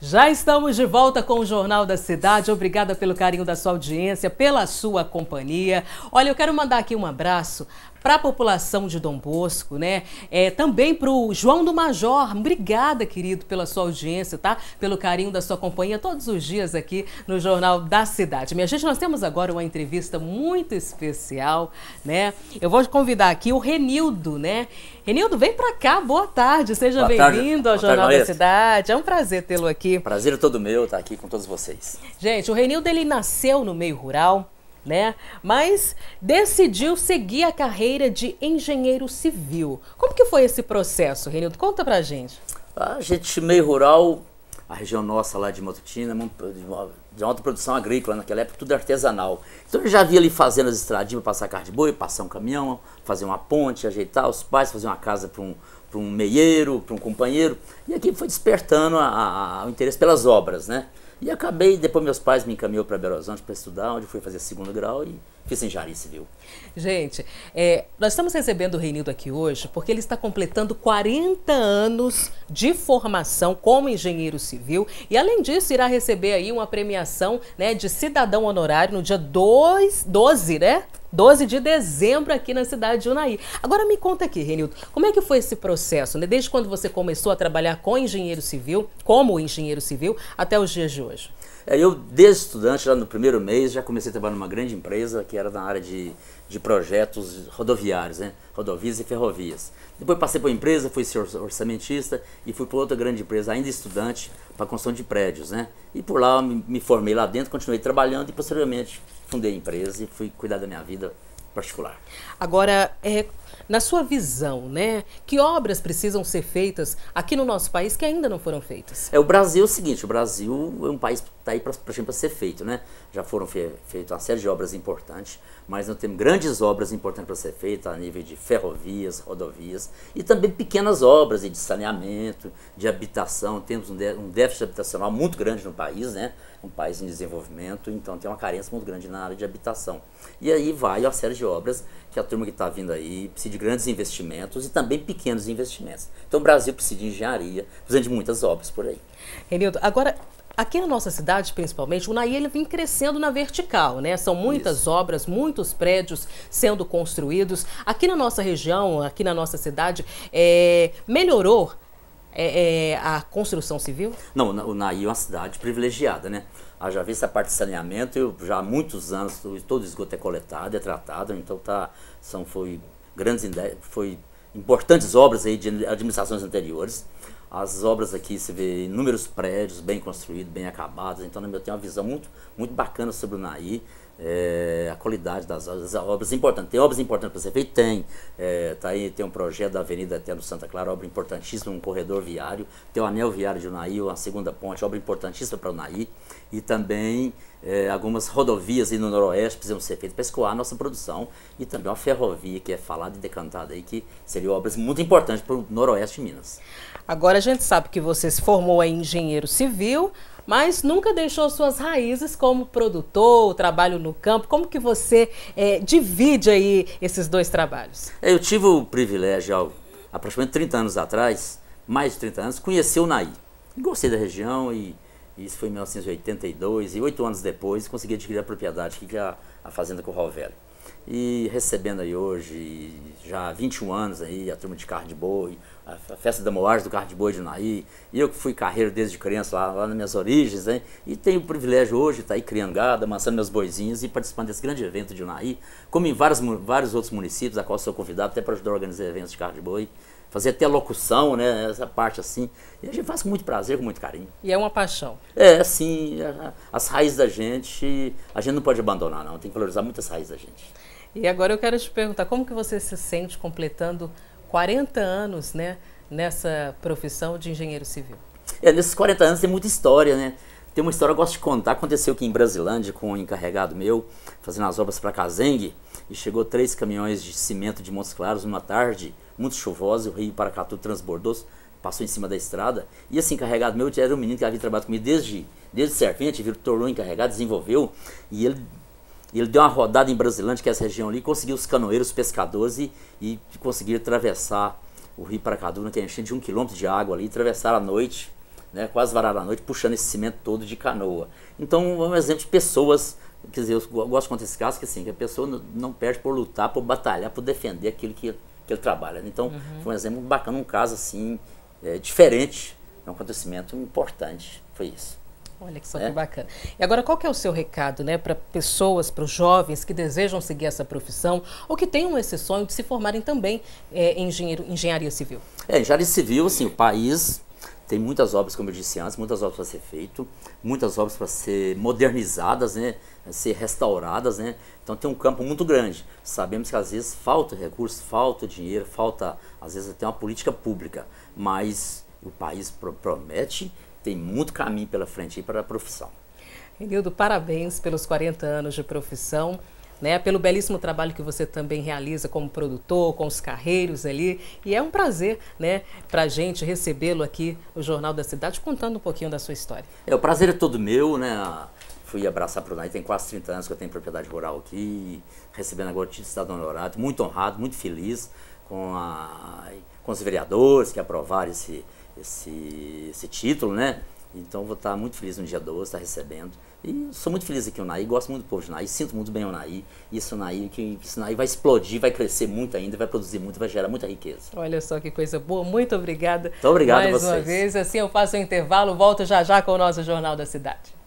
Já estamos de volta com o Jornal da Cidade. Obrigada pelo carinho da sua audiência, pela sua companhia. Olha, eu quero mandar aqui um abraço para a população de Dom Bosco, né? É, também para o João do Major. Obrigada, querido, pela sua audiência, tá? Pelo carinho da sua companhia todos os dias aqui no Jornal da Cidade. Minha gente, nós temos agora uma entrevista muito especial, né? Eu vou convidar aqui o Renildo, né? Renildo, vem para cá, boa tarde, seja bem-vindo ao boa Jornal tarde, da Cidade. É um prazer tê-lo aqui. Prazer é todo meu estar tá aqui com todos vocês. Gente, o Renildo ele nasceu no meio rural, né? Mas decidiu seguir a carreira de engenheiro civil. Como que foi esse processo, Renildo? Conta pra gente. Ah, a gente meio rural, a região nossa lá de Matutina, de alta produção agrícola naquela época, tudo artesanal. Então eu já via ali fazendo as estradinhas, passar carro de boi, passar um caminhão, fazer uma ponte, ajeitar os pais, fazer uma casa para um, pra um meieiro, para um companheiro. E aqui foi despertando a, a, o interesse pelas obras, né? E acabei, depois meus pais me encaminhou para Belo Horizonte para estudar, onde fui fazer segundo grau e fiz engenharia civil. Gente, é, nós estamos recebendo o Reinildo aqui hoje porque ele está completando 40 anos de formação como engenheiro civil e, além disso, irá receber aí uma premiação né, de cidadão honorário no dia 2, 12, né? 12 de dezembro aqui na cidade de Unai. Agora me conta aqui, Renildo, como é que foi esse processo, né? Desde quando você começou a trabalhar com engenheiro civil, como engenheiro civil, até os dias de hoje? Eu, desde estudante, lá no primeiro mês, já comecei a trabalhar numa grande empresa que era na área de, de projetos rodoviários, né? rodovias e ferrovias. Depois passei para uma empresa, fui ser orçamentista e fui para outra grande empresa, ainda estudante, para construção de prédios. Né? E por lá me, me formei lá dentro, continuei trabalhando e posteriormente fundei a empresa e fui cuidar da minha vida particular. Agora, é, na sua visão, né, que obras precisam ser feitas aqui no nosso país que ainda não foram feitas? É, o Brasil é o seguinte, o Brasil é um país que está aí para ser feito, né? Já foram fe feitas uma série de obras importantes, mas nós temos grandes obras importantes para ser feitas a nível de ferrovias, rodovias e também pequenas obras de saneamento, de habitação. Temos um, um déficit habitacional muito grande no país, né? Um país em desenvolvimento, então tem uma carência muito grande na área de habitação. E aí vai uma série de obras que a turma que está vindo aí precisa de grandes investimentos e também pequenos investimentos. Então o Brasil precisa de engenharia, precisa de muitas obras por aí. Renildo, agora aqui na nossa cidade, principalmente, o Naí ele vem crescendo na vertical, né? São muitas Isso. obras, muitos prédios sendo construídos. Aqui na nossa região, aqui na nossa cidade, é, melhorou é, é, a construção civil? Não, o Naí é uma cidade privilegiada, né? Ah, já vi essa parte de saneamento, eu, já há muitos anos todo esgoto é coletado, é tratado, então tá, são, foi grandes foi importantes obras aí de administrações anteriores. As obras aqui se vê inúmeros prédios bem construídos, bem acabados, então eu tenho uma visão muito, muito bacana sobre o Naí é, a qualidade das, obras obras importantes. Tem obras importantes para ser feito? Tem. É, tá aí, tem um projeto da Avenida até no Santa Clara, obra importantíssima, um corredor viário. Tem o anel viário de Unaí, uma segunda ponte, obra importantíssima para Unaí. E também é, algumas rodovias aí no Noroeste precisam ser feitas para escoar a nossa produção. E também uma ferrovia que é falada e decantada aí, que seria obras muito importantes para o Noroeste de Minas. Agora a gente sabe que você se formou em engenheiro civil, mas nunca deixou suas raízes como produtor, trabalho no campo. Como que você é, divide aí esses dois trabalhos? É, eu tive o privilégio, há aproximadamente 30 anos atrás, mais de 30 anos, conhecer o NAI. Gostei da região e isso foi em 1982 e oito anos depois consegui adquirir a propriedade que é a, a fazenda Corral Velho e recebendo aí hoje, já há 21 anos aí, a turma de carro de boi, a festa da moagem do carro de boi de Unaí, e eu que fui carreiro desde criança lá, lá nas minhas origens, né? E tenho o privilégio hoje de estar tá aí criando gado, amassando meus boizinhos e participando desse grande evento de Unaí, como em vários, vários outros municípios, a qual sou convidado até para ajudar a organizar eventos de carro de boi fazer até locução, né? Essa parte assim. E a gente faz com muito prazer, com muito carinho. E é uma paixão. É, sim. As raízes da gente, a gente não pode abandonar, não. Tem que valorizar muito as raízes da gente. E agora eu quero te perguntar, como que você se sente completando 40 anos, né? Nessa profissão de engenheiro civil. É, nesses 40 anos tem muita história, né? Tem uma história que eu gosto de contar. Aconteceu aqui em Brasilândia com um encarregado meu, fazendo as obras para Casengue, e chegou três caminhões de cimento de Montes Claros numa tarde, muito chuvosa, o rio Paracatu transbordou, passou em cima da estrada. E esse assim, encarregado meu era um menino que havia trabalhado comigo desde, desde servente, virou, tornou encarregado, desenvolveu. E ele, ele deu uma rodada em Brasilândia, que é essa região ali, conseguiu os canoeiros, os pescadores e, e conseguiram atravessar o rio Paracatu, não tem enchente de um quilômetro de água ali, atravessaram a noite. Né, quase vararam a noite puxando esse cimento todo de canoa. Então, é um exemplo de pessoas quer dizer, eu gosto de contar esse caso que assim, que a pessoa não perde por lutar, por batalhar, por defender aquilo que que ele trabalha. Né? Então, uhum. foi um exemplo bacana, um caso assim, é, diferente, um acontecimento importante. Foi isso. Olha que só é. bacana. E agora, qual que é o seu recado né, para pessoas, para os jovens que desejam seguir essa profissão ou que tenham esse sonho de se formarem também é, em engenheiro, engenharia civil? É, engenharia civil, assim, o país tem muitas obras, como eu disse antes, muitas obras para ser feito, muitas obras para ser modernizadas, né? ser restauradas, né? Então tem um campo muito grande. Sabemos que às vezes falta recurso, falta dinheiro, falta às vezes até uma política pública, mas o país promete, tem muito caminho pela frente para a profissão. Renildo, parabéns pelos 40 anos de profissão né, pelo belíssimo trabalho que você também realiza como produtor, com os carreiros ali. E é um prazer né, para a gente recebê-lo aqui no Jornal da Cidade, contando um pouquinho da sua história. É, o prazer é todo meu, né? Fui abraçar por aí, tem quase 30 anos que eu tenho propriedade rural aqui, recebendo agora o título de cidadão honorário, muito honrado, muito feliz com, a, com os vereadores que aprovaram esse, esse, esse título, né? Então vou estar muito feliz no dia 12, estar recebendo. E sou muito feliz aqui no Naí, gosto muito do povo de Naí, sinto muito bem o Naí. E esse que esse vai explodir, vai crescer muito ainda, vai produzir muito, vai gerar muita riqueza. Olha só que coisa boa, muito obrigada. Muito obrigado Mais a vocês. uma vez, assim eu faço um intervalo, volto já já com o nosso Jornal da Cidade.